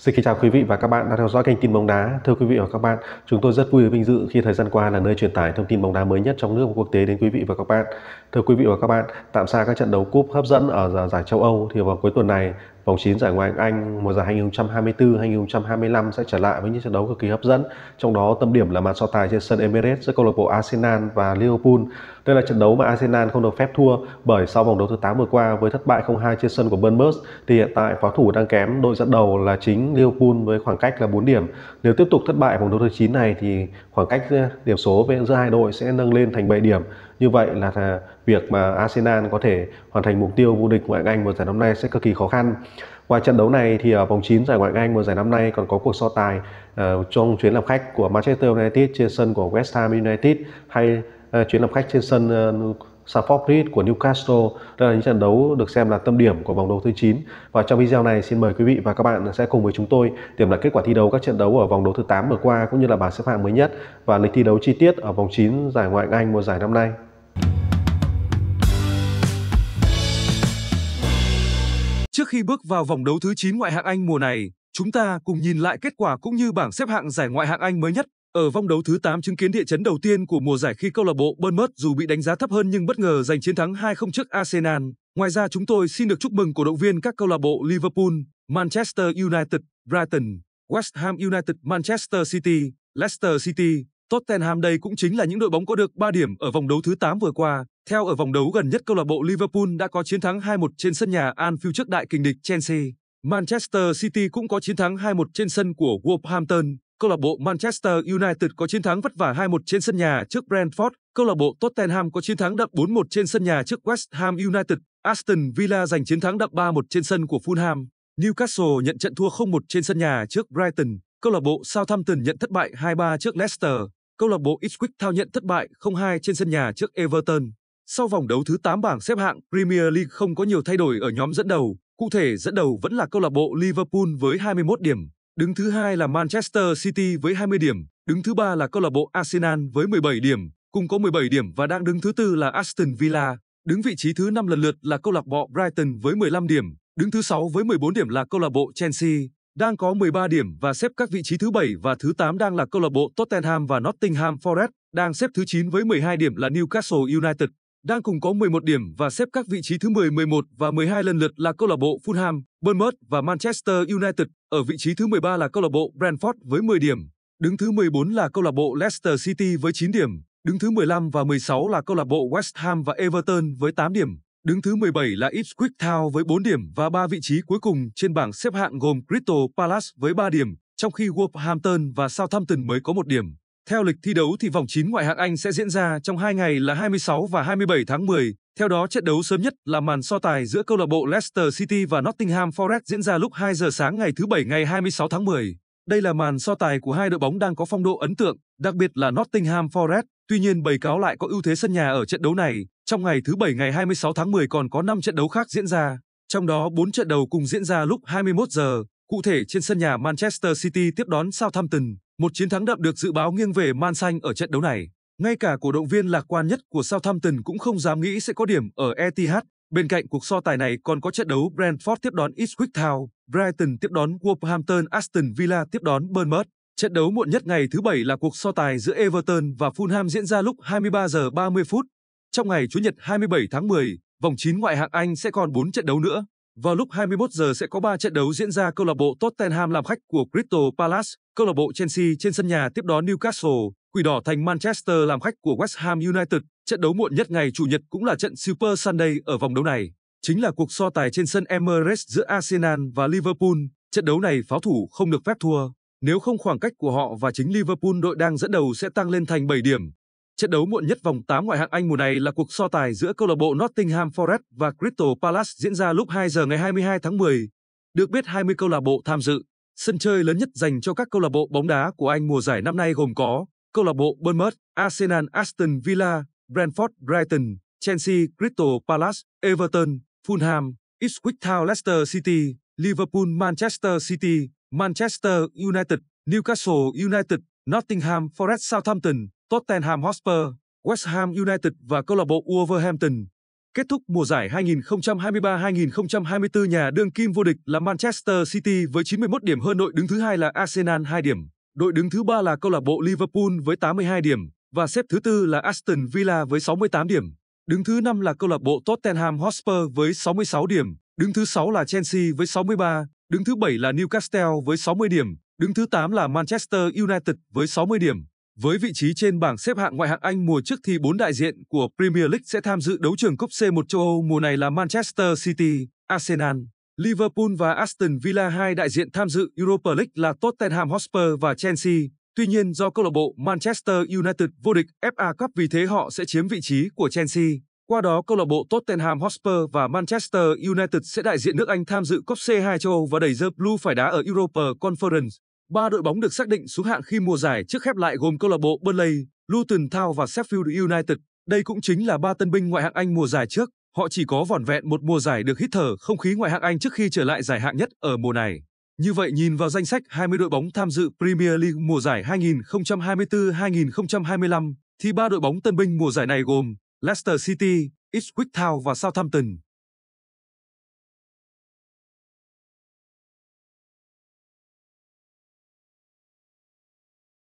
Xin kính chào quý vị và các bạn đang theo dõi kênh tin bóng đá. Thưa quý vị và các bạn, chúng tôi rất vui và vinh dự khi thời gian qua là nơi truyền tải thông tin bóng đá mới nhất trong nước và quốc tế đến quý vị và các bạn. Thưa quý vị và các bạn, tạm xa các trận đấu cúp hấp dẫn ở giải châu Âu thì vào cuối tuần này, vòng 9 giải Ngoại hạng Anh mùa giải 2024-2025 sẽ trở lại với những trận đấu cực kỳ hấp dẫn. Trong đó tâm điểm là màn so tài trên sân Emirates giữa câu lạc bộ Arsenal và Liverpool. Đây là trận đấu mà Arsenal không được phép thua bởi sau vòng đấu thứ 8 vừa qua với thất bại 0-2 trên sân của Bournemouth thì hiện tại pháo thủ đang kém đội dẫn đầu là chính Liverpool với khoảng cách là 4 điểm. Nếu tiếp tục thất bại vòng đấu thứ 9 này thì khoảng cách ờ, điểm số giữa hai đội sẽ nâng lên thành 7 điểm như vậy là việc mà Arsenal có thể hoàn thành mục tiêu vô địch ngoại hạng Anh mùa giải năm nay sẽ cực kỳ khó khăn. Ngoài trận đấu này thì ở à, vòng 9 giải ngoại hạng Anh mùa giải năm nay còn có cuộc so tài uh, trong chuyến làm khách của Manchester United trên sân của West Ham United hay uh, chuyến làm khách trên sân uh, ờ, Suffolk Bridge của Newcastle. Đây là những trận đấu được xem là tâm điểm của vòng đấu thứ 9. Và trong video này xin mời quý vị và các bạn sẽ cùng với chúng tôi điểm lại kết quả thi đấu các trận đấu ở vòng đấu thứ 8 vừa qua cũng như là bảng xếp hạng mới nhất và lịch thi đấu chi tiết ở vòng 9 giải ngoại hạng Anh mùa giải năm nay. khi bước vào vòng đấu thứ 9 ngoại hạng Anh mùa này, chúng ta cùng nhìn lại kết quả cũng như bảng xếp hạng giải ngoại hạng Anh mới nhất. Ở vòng đấu thứ 8 chứng kiến địa chấn đầu tiên của mùa giải khi câu lạc bộ Bournemouth dù bị đánh giá thấp hơn nhưng bất ngờ giành chiến thắng 2-0 trước Arsenal. Ngoài ra chúng tôi xin được chúc mừng cổ động viên các câu lạc bộ Liverpool, Manchester United, Brighton, West Ham United, Manchester City, Leicester City, Tottenham đây cũng chính là những đội bóng có được 3 điểm ở vòng đấu thứ 8 vừa qua. Theo ở vòng đấu gần nhất câu lạc bộ Liverpool đã có chiến thắng 2-1 trên sân nhà Anfield trước đại kình địch Chelsea. Manchester City cũng có chiến thắng 2-1 trên sân của Wolverhampton. Câu lạc bộ Manchester United có chiến thắng vất vả 2-1 trên sân nhà trước Brentford. Câu lạc bộ Tottenham có chiến thắng đậm 4-1 trên sân nhà trước West Ham United. Aston Villa giành chiến thắng đậm 3-1 trên sân của Fulham. Newcastle nhận trận thua 0-1 trên sân nhà trước Brighton. Câu lạc bộ Southampton nhận thất bại 2-3 trước Leicester. Câu lạc bộ Ipswich thao nhận thất bại 0-2 trên sân nhà trước Everton. Sau vòng đấu thứ 8 bảng xếp hạng, Premier League không có nhiều thay đổi ở nhóm dẫn đầu. Cụ thể, dẫn đầu vẫn là câu lạc bộ Liverpool với 21 điểm, đứng thứ hai là Manchester City với 20 điểm, đứng thứ ba là câu lạc bộ Arsenal với 17 điểm, cùng có 17 điểm và đang đứng thứ tư là Aston Villa. Đứng vị trí thứ 5 lần lượt là câu lạc bộ Brighton với 15 điểm, đứng thứ 6 với 14 điểm là câu lạc bộ Chelsea, đang có 13 điểm và xếp các vị trí thứ 7 và thứ 8 đang là câu lạc bộ Tottenham và Nottingham Forest, đang xếp thứ 9 với 12 điểm là Newcastle United đang cùng có 11 điểm và xếp các vị trí thứ 10, 11 và 12 lần lượt là câu lạc bộ Fulham, Bournemouth và Manchester United. Ở vị trí thứ 13 là câu lạc bộ Brentford với 10 điểm. Đứng thứ 14 là câu lạc bộ Leicester City với 9 điểm. Đứng thứ 15 và 16 là câu lạc bộ West Ham và Everton với 8 điểm. Đứng thứ 17 là Ipswich Town với 4 điểm và 3 vị trí cuối cùng trên bảng xếp hạng gồm Crystal Palace với 3 điểm, trong khi Wolverhampton và Southampton mới có 1 điểm. Theo lịch thi đấu thì vòng 9 ngoại hạng Anh sẽ diễn ra trong 2 ngày là 26 và 27 tháng 10. Theo đó, trận đấu sớm nhất là màn so tài giữa câu lạc bộ Leicester City và Nottingham Forest diễn ra lúc 2 giờ sáng ngày thứ Bảy ngày 26 tháng 10. Đây là màn so tài của hai đội bóng đang có phong độ ấn tượng, đặc biệt là Nottingham Forest. Tuy nhiên, bầy cáo lại có ưu thế sân nhà ở trận đấu này. Trong ngày thứ Bảy ngày 26 tháng 10 còn có 5 trận đấu khác diễn ra, trong đó 4 trận đầu cùng diễn ra lúc 21 giờ. Cụ thể trên sân nhà Manchester City tiếp đón Southampton, một chiến thắng đậm được dự báo nghiêng về Man Xanh ở trận đấu này. Ngay cả cổ động viên lạc quan nhất của Southampton cũng không dám nghĩ sẽ có điểm ở Etihad. Bên cạnh cuộc so tài này còn có trận đấu Brentford tiếp đón Ipswich Town, Brighton tiếp đón Wolverhampton, Aston Villa tiếp đón Bournemouth. Trận đấu muộn nhất ngày thứ bảy là cuộc so tài giữa Everton và Fulham diễn ra lúc 23 giờ 30 phút. Trong ngày Chủ nhật 27 tháng 10, vòng 9 ngoại hạng Anh sẽ còn 4 trận đấu nữa. Vào lúc 21 giờ sẽ có 3 trận đấu diễn ra câu lạc bộ Tottenham làm khách của Crystal Palace, câu lạc bộ Chelsea trên sân nhà tiếp đón Newcastle, Quỷ đỏ thành Manchester làm khách của West Ham United. Trận đấu muộn nhất ngày Chủ nhật cũng là trận Super Sunday ở vòng đấu này. Chính là cuộc so tài trên sân Emirates giữa Arsenal và Liverpool. Trận đấu này pháo thủ không được phép thua. Nếu không khoảng cách của họ và chính Liverpool đội đang dẫn đầu sẽ tăng lên thành 7 điểm. Trận đấu muộn nhất vòng 8 ngoại hạng Anh mùa này là cuộc so tài giữa câu lạc bộ Nottingham Forest và Crystal Palace diễn ra lúc 2 giờ ngày 22 tháng 10. Được biết 20 câu lạc bộ tham dự, sân chơi lớn nhất dành cho các câu lạc bộ bóng đá của Anh mùa giải năm nay gồm có câu lạc bộ Bournemouth, Arsenal, Aston Villa, Brentford, Brighton, Chelsea, Crystal Palace, Everton, Fulham, Ipswich Town, Leicester City, Liverpool, Manchester City, Manchester United, Newcastle United, Nottingham Forest Southampton, Tottenham Hotspur, West Ham United và câu lạc bộ Wolverhampton. Kết thúc mùa giải 2023-2024 nhà đương kim vô địch là Manchester City với 91 điểm hơn đội đứng thứ hai là Arsenal 2 điểm, đội đứng thứ ba là câu lạc bộ Liverpool với 82 điểm và xếp thứ tư là Aston Villa với 68 điểm. Đứng thứ năm là câu lạc bộ Tottenham Hotspur với 66 điểm, đứng thứ sáu là Chelsea với 63, đứng thứ bảy là Newcastle với 60 điểm Đứng thứ 8 là Manchester United với 60 điểm. Với vị trí trên bảng xếp hạng ngoại hạng Anh mùa trước thì bốn đại diện của Premier League sẽ tham dự đấu trường cúp C1 châu Âu mùa này là Manchester City, Arsenal, Liverpool và Aston Villa. Hai đại diện tham dự Europa League là Tottenham Hotspur và Chelsea. Tuy nhiên do câu lạc bộ Manchester United vô địch FA Cup vì thế họ sẽ chiếm vị trí của Chelsea. Qua đó câu lạc bộ Tottenham Hotspur và Manchester United sẽ đại diện nước Anh tham dự cúp C2 châu Âu và đẩy The Blue phải đá ở Europa Conference. Ba đội bóng được xác định xuống hạng khi mùa giải trước khép lại gồm câu lạc bộ Burnley, Luton Town và Sheffield United. Đây cũng chính là ba tân binh ngoại hạng Anh mùa giải trước. Họ chỉ có vỏn vẹn một mùa giải được hít thở không khí ngoại hạng Anh trước khi trở lại giải hạng nhất ở mùa này. Như vậy nhìn vào danh sách 20 đội bóng tham dự Premier League mùa giải 2024-2025 thì ba đội bóng tân binh mùa giải này gồm Leicester City, Ipswich Town và Southampton.